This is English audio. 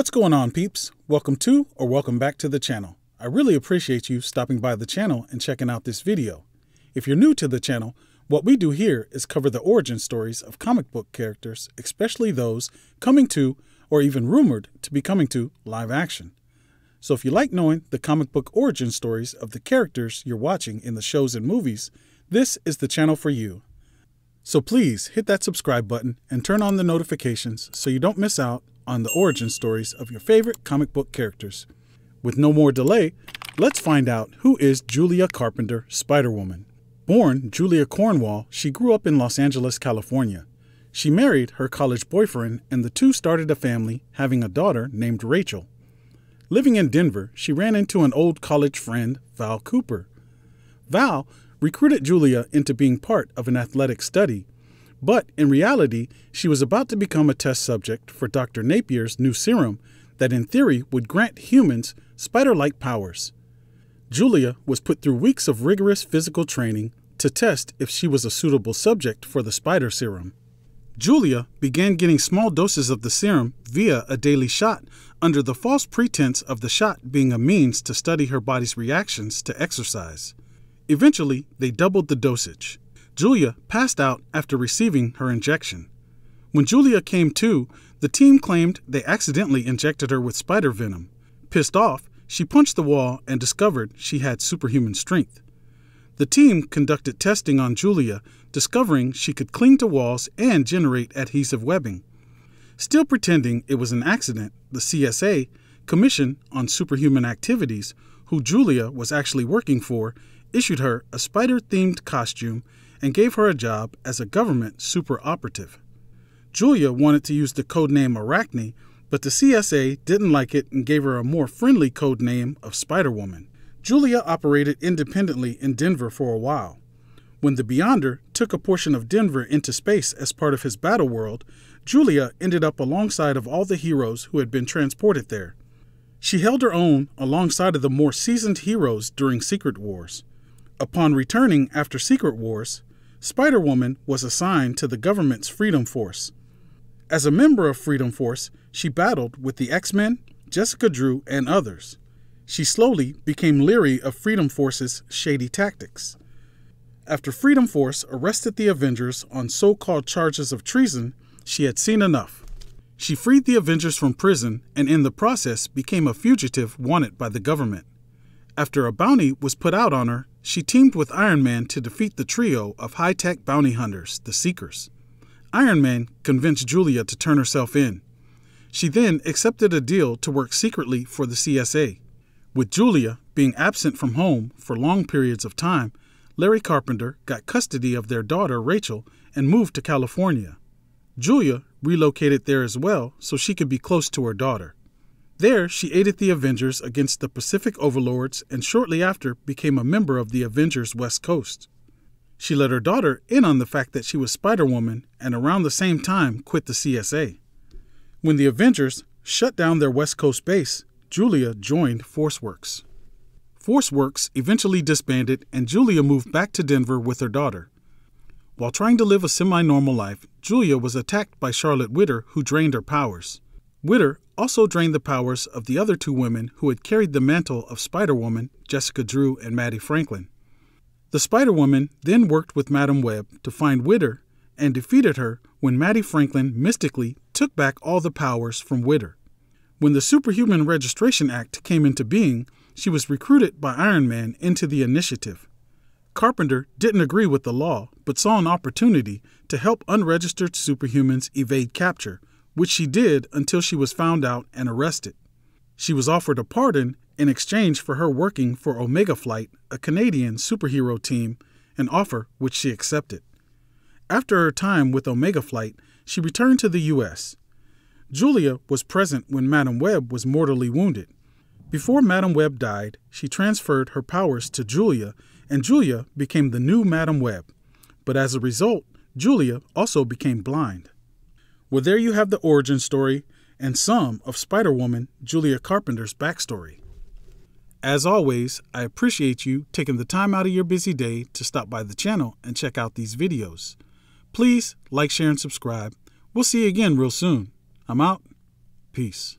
What's going on, peeps? Welcome to or welcome back to the channel. I really appreciate you stopping by the channel and checking out this video. If you're new to the channel, what we do here is cover the origin stories of comic book characters, especially those coming to or even rumored to be coming to live action. So if you like knowing the comic book origin stories of the characters you're watching in the shows and movies, this is the channel for you. So please hit that subscribe button and turn on the notifications so you don't miss out on the origin stories of your favorite comic book characters. With no more delay, let's find out who is Julia Carpenter Spider Woman. Born Julia Cornwall, she grew up in Los Angeles, California. She married her college boyfriend, and the two started a family, having a daughter named Rachel. Living in Denver, she ran into an old college friend, Val Cooper. Val recruited Julia into being part of an athletic study, but in reality, she was about to become a test subject for Dr. Napier's new serum that, in theory, would grant humans spider like powers. Julia was put through weeks of rigorous physical training to test if she was a suitable subject for the spider serum. Julia began getting small doses of the serum via a daily shot under the false pretense of the shot being a means to study her body's reactions to exercise. Eventually, they doubled the dosage. Julia passed out after receiving her injection. When Julia came to, the team claimed they accidentally injected her with spider venom. Pissed off, she punched the wall and discovered she had superhuman strength. The team conducted testing on Julia, discovering she could cling to walls and generate adhesive webbing. Still pretending it was an accident, the CSA, Commission on Superhuman Activities, who Julia was actually working for, issued her a spider themed costume and gave her a job as a government super operative. Julia wanted to use the codename Arachne, but the CSA didn't like it and gave her a more friendly codename of Spider Woman. Julia operated independently in Denver for a while. When the Beyonder took a portion of Denver into space as part of his battle world, Julia ended up alongside of all the heroes who had been transported there. She held her own alongside of the more seasoned heroes during Secret Wars. Upon returning after Secret Wars, Spider Woman was assigned to the government's Freedom Force. As a member of Freedom Force, she battled with the X Men, Jessica Drew, and others. She slowly became leery of Freedom Force's shady tactics. After Freedom Force arrested the Avengers on so called charges of treason, she had seen enough. She freed the Avengers from prison and, in the process, became a fugitive wanted by the government. After a bounty was put out on her, she teamed with Iron Man to defeat the trio of high tech bounty hunters, the Seekers. Iron Man convinced Julia to turn herself in. She then accepted a deal to work secretly for the CSA. With Julia being absent from home for long periods of time, Larry Carpenter got custody of their daughter, Rachel, and moved to California. Julia relocated there as well so she could be close to her daughter. There, she aided the Avengers against the Pacific Overlords and shortly after became a member of the Avengers West Coast. She let her daughter in on the fact that she was Spider Woman and around the same time quit the CSA. When the Avengers shut down their West Coast base, Julia joined Forceworks. Forceworks eventually disbanded and Julia moved back to Denver with her daughter. While trying to live a semi normal life, Julia was attacked by Charlotte Witter, who drained her powers. Witter also drained the powers of the other two women who had carried the mantle of Spider Woman, Jessica Drew and Maddie Franklin. The Spider Woman then worked with Madam Web to find Witter and defeated her when Maddie Franklin mystically took back all the powers from Witter. When the Superhuman Registration Act came into being, she was recruited by Iron Man into the initiative. Carpenter didn't agree with the law, but saw an opportunity to help unregistered superhumans evade capture which she did until she was found out and arrested. She was offered a pardon in exchange for her working for Omega Flight, a Canadian superhero team, an offer which she accepted. After her time with Omega Flight, she returned to the U.S. Julia was present when Madam Webb was mortally wounded. Before Madam Webb died, she transferred her powers to Julia, and Julia became the new Madam Webb. But as a result, Julia also became blind. Well, there you have the origin story and some of Spider Woman Julia Carpenter's backstory. As always, I appreciate you taking the time out of your busy day to stop by the channel and check out these videos. Please like, share, and subscribe. We'll see you again real soon. I'm out. Peace.